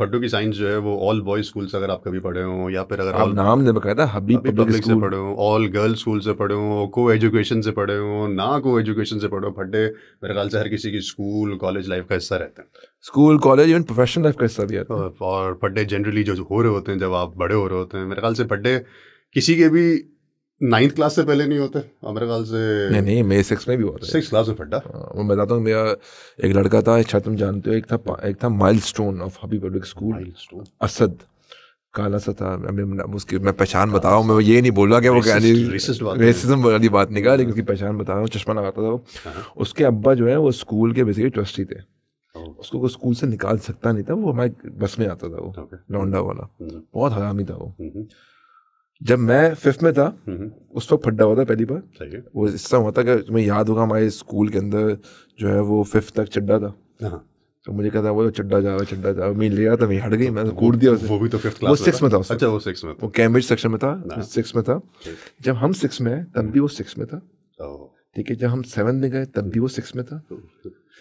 फटू की साइंस जो है वो ऑल बॉय स्कूल्स अगर आप कभी पढ़े हो या फिर अगर आप नाम ने बकायदा हबी पब्लिक से पढ़े हो ऑल गर्ल स्कूल से पढ़े हो को एजुकेशन से पढ़े हो ना को एजुकेशन से पढ़े हो फटे मेरे ख्याल से हर किसी की स्कूल कॉलेज लाइफ का हिस्सा रहता है school college even professional life का हिस्सा भी है और फटे जनरली जो हो रहे होते हैं जब आप बड़े हो रहे होते हैं मेरे ख्याल से फटे किसी के भी नाइन्थ क्लास से पहले नहीं होते हमारे ख्याल से नहीं नहीं मैं सिक्स में भी होता है सिक्स क्लास में फटा हाँ, मैं बताता हूँ मेरा एक लड़का था अच्छा तुम जानते हो एक था एक था माइल स्टोन ऑफ हबी पब्लिक स्कूल असद काला सा था मैं उसकी मैं पहचान बता रहा हूँ मैं ये नहीं बोल रहा कि वो रेसिज्म वाली बात नहीं कहा लेकिन उसकी पहचान बता रहा हूँ चश्मा लगाता था वो हाँ। उसके अब्बा जो है वो स्कूल के बेसिकली ट्रस्टी थे उसको कोई स्कूल से निकाल सकता नहीं था वो हमारे बस में आता था वो लौंडा वाला हम्म। बहुत हरामी था वो हम्म। जब मैं फिफ्थ में था हम्म। उस वक्त फड्डा हुआ था पहली बार वो इस तरह हुआ था कि तुम्हें याद होगा हमारे स्कूल के अंदर जो है वो फिफ्थ तक चड्डा था हाँ। तो मुझे कहता वो चड्डा जाओ चड्डा जाओ मैं ले रहा था मैं हट गई मैंने तो कूट दिया उसे वो भी तो फिफ्थ क्लास वो सिक्स में था अच्छा वो सिक्स में वो कैम्ब्रिज सेक्शन में था सिक्स में था हाँ। जब हम सिक्स में आए तब भी वो सिक्स में था ठीक है जब हम सेवन्थ में गए तब भी वो सिक्स में था तो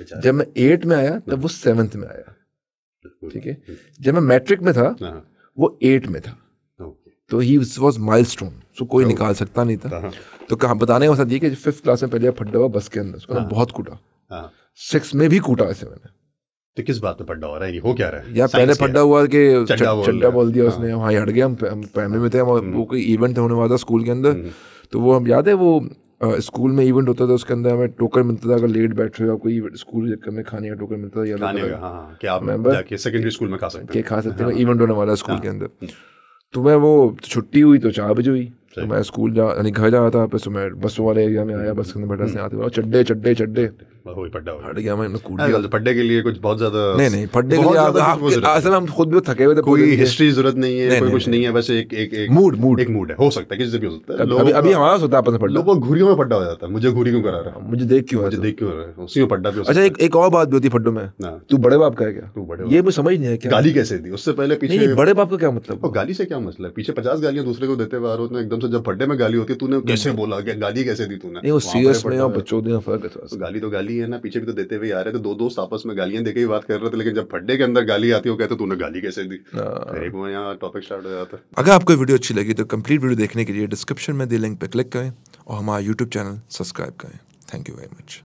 अच्छा। जब मैं एट में आया तब हाँ। वो सेवन्थ में आया ठीक है जब मैं मैट्रिक में था वो एट में था तो ही वॉज माइल स्टोन सो कोई हाँ। निकाल सकता नहीं था हाँ। तो कहा बताने का मतलब ये कि फिफ्थ क्लास में पहले आप फट हुआ बस के अंदर उसको हाँ। बहुत कूटा सिक्स में भी कूटा ऐसे मैंने तो किस बात पे पड्डा हो रहा है हो क्या रहा है या पहले पड्डा हुआ कि चड्डा बोल दिया उसने वहाँ हट गया हम फैमिली में थे हम्म। वो कोई इवेंट तो होने वाला था स्कूल के अंदर हम्म। तो वो हम याद है वो स्कूल में इवेंट होता था उसके अंदर हमें टोकन मिलता था अगर लेट बैठ रहे हो कोई स्कूल में खाने का टोकन मिलता था या सेकेंडरी स्कूल में खा सकते खा सकते हैं इवेंट होने वाला स्कूल के अंदर हम्म। तो मैं वो छुट्टी हुई तो चार बजे हुई तो मैं स्कूल जा यानी घर जा रहा था फिर मैं बसों वाले एरिया में आया बस बैठा हम्म। से आते चड्डे चड्डे चड्डे तो कुछ बहुत ज्यादा नहीं खुद भी तो थके नहीं है कुछ नहीं है बस एक मूड एक मूड है किसी भी हो में पड्डा हो जाता मुझे घुरी क्यों करा मुझे देख क्यों देख क्यों पड्डा भी अच्छा एक और बात भी होती में हाँ। तू बड़े बाप का है ये मुझे समझ नहीं है क्या गाली कैसे थी उससे पहले पीछे बड़े बाप का क्या मतलब गाली से क्या मतलब पीछे पचास गालियां दूसरे को देते हुए एकदम से जब पड्डे में गाली होती है तूने कैसे बोला गाली कैसे दी तूने सीरियस तो गाली तो गाली गाली है ना पीछे भी तो देते हुए आ रहे थे दो दोस्त आपस में गालियां देके ही बात कर रहे थे लेकिन जब फड्डे के अंदर गाली आती हो कहते तूने गाली कैसे दी टॉपिक हाँ। स्टार्ट हो जाता है अगर आपको वीडियो अच्छी लगी तो कंप्लीट वीडियो देखने के लिए डिस्क्रिप्शन में दी लिंक पर क्लिक करें और हमारा यूट्यूब चैनल सब्सक्राइब करें थैंक यू वेरी मच